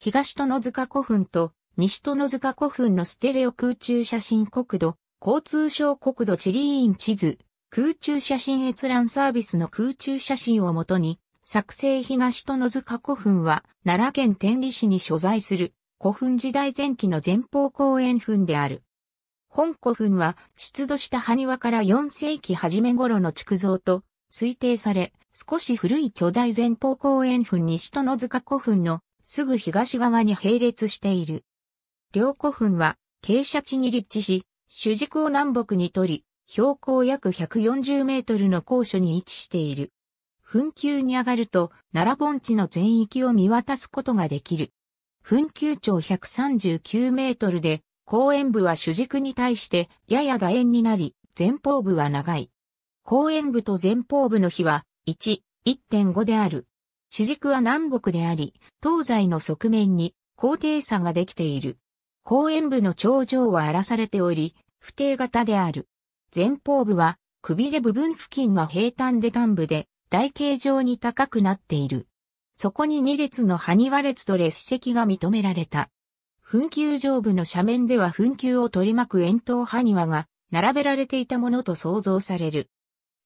東の塚古墳と西の塚古墳のステレオ空中写真国土、交通省国土地理院地図、空中写真閲覧サービスの空中写真をもとに、作成東の塚古墳は奈良県天理市に所在する古墳時代前期の前方後円墳である。本古墳は出土した埴輪から4世紀初め頃の築造と推定され、少し古い巨大前方後円墳西の塚古墳のすぐ東側に並列している。両古墳は傾斜地に立地し、主軸を南北に取り、標高約140メートルの高所に位置している。墳丘に上がると、奈良盆地の全域を見渡すことができる。墳丘長139メートルで、後円部は主軸に対してやや楕円になり、前方部は長い。後円部と前方部の比は1、1.5である。主軸は南北であり、東西の側面に高低差ができている。公園部の頂上は荒らされており、不定型である。前方部は、くびれ部分付近が平坦で端部で、台形状に高くなっている。そこに2列の埴輪列と列石が認められた。墳丘上部の斜面では墳丘を取り巻く円筒埴輪が並べられていたものと想像される。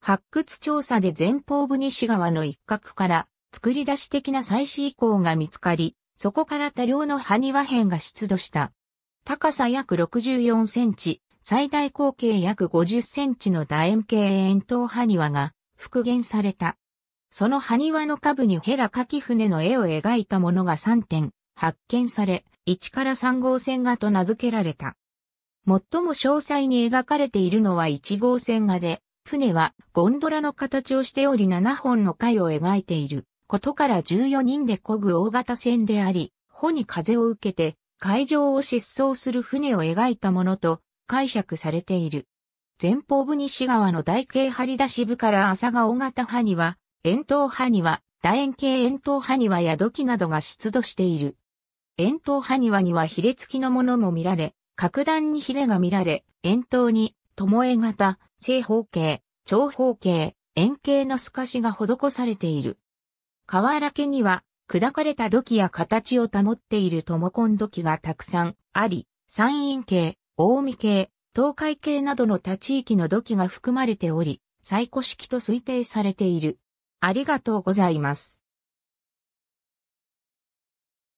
発掘調査で前方部西側の一角から作り出し的な祭祀遺構が見つかり、そこから多量の埴輪片が出土した。高さ約64センチ、最大口径約50センチの楕円形円筒埴輪が復元された。その埴輪の下部にヘラ書き船の絵を描いたものが3点発見され、1から3号線画と名付けられた。最も詳細に描かれているのは1号線画で、船はゴンドラの形をしており7本の貝を描いている。ことから14人で漕ぐ大型船であり、帆に風を受けて海上を疾走する船を描いたものと解釈されている。前方部西側の台形張り出し部から朝大型派には、円筒派には、楕円形円筒派にはや土器などが出土している。円筒派にはにはヒレ付きのものも見られ、格段にヒレが見られ、円筒に、巴型、正方形、長方形、円形の透かしが施されている。河原家には、砕かれた土器や形を保っているトモコン土器がたくさんあり、山陰系、大見系、東海系などの他地域の土器が含まれており、最古式と推定されている。ありがとうございます。